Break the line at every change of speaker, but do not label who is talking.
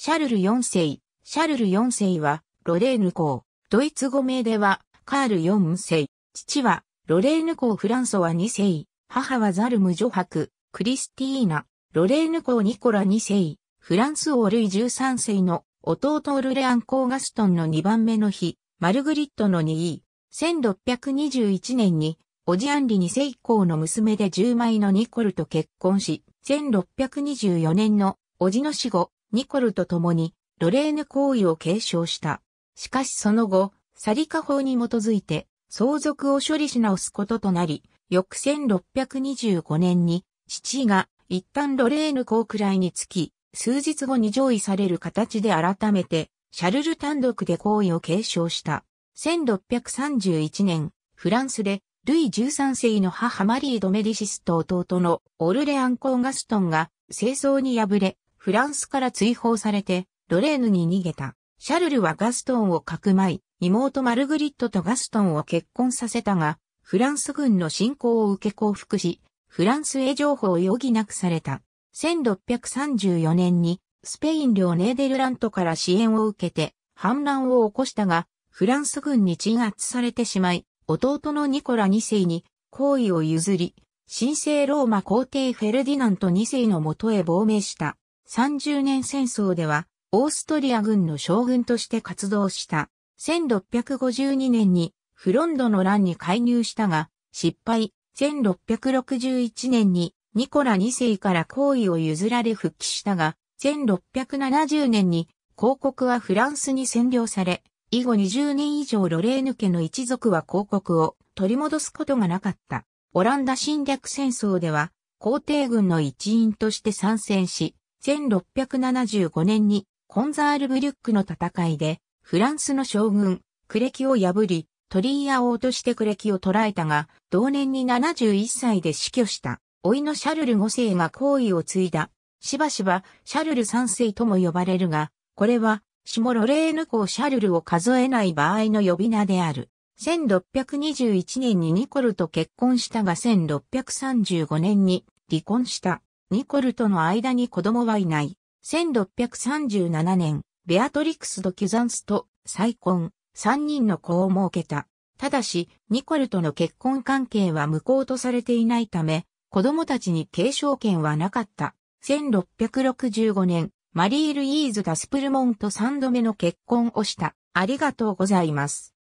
シャルル4世。シャルル4世は、ロレーヌ公。ドイツ語名では、カール4世。父は、ロレーヌ公フランソワ2世。母はザルム女伯、クリスティーナ。ロレーヌ公ニコラ2世。フランス王ルイ13世の弟オルレアン公ガストンの2番目の日、マルグリットの2位。1621年に、オジアンリ2世以降の娘で10枚のニコルと結婚し、1624年の、おじの死後、ニコルと共にロレーヌ行為を継承した。しかしその後、サリカ法に基づいて相続を処理し直すこととなり、翌1625年に父が一旦ロレーヌ公くらいにつき、数日後に上位される形で改めて、シャルル単独で行為を継承した。1631年、フランスで、ルイ13世の母マリー・ドメディシスと弟のオルレアン・コーガストンが、清掃に敗れ、フランスから追放されて、ロレーヌに逃げた。シャルルはガストンをかくまい、妹マルグリットとガストンを結婚させたが、フランス軍の侵攻を受け降伏し、フランスへ情報を余儀なくされた。1634年に、スペイン領ネーデルラントから支援を受けて、反乱を起こしたが、フランス軍に鎮圧されてしまい、弟のニコラ2世に、好意を譲り、神聖ローマ皇帝フェルディナント2世のもとへ亡命した。30年戦争では、オーストリア軍の将軍として活動した。1652年にフロンドの乱に介入したが、失敗。1661年にニコラ2世から皇位を譲られ復帰したが、1670年に広告はフランスに占領され、以後20年以上ロレーヌ家の一族は広告を取り戻すことがなかった。オランダ侵略戦争では、皇帝軍の一員として参戦し、1675年にコンザールブリュックの戦いで、フランスの将軍、クレキを破り、鳥居をうとしてクレキを捕らえたが、同年に71歳で死去した、老いのシャルル5世が皇位を継いだ。しばしば、シャルル3世とも呼ばれるが、これは、下ロレーヌ公シャルルを数えない場合の呼び名である。1621年にニコルと結婚したが1635年に離婚した。ニコルとの間に子供はいない。1637年、ベアトリクス・ド・キュザンスと再婚、3人の子を設けた。ただし、ニコルとの結婚関係は無効とされていないため、子供たちに継承権はなかった。1665年、マリール・イーズ・ダスプルモンと3度目の結婚をした。ありがとうございます。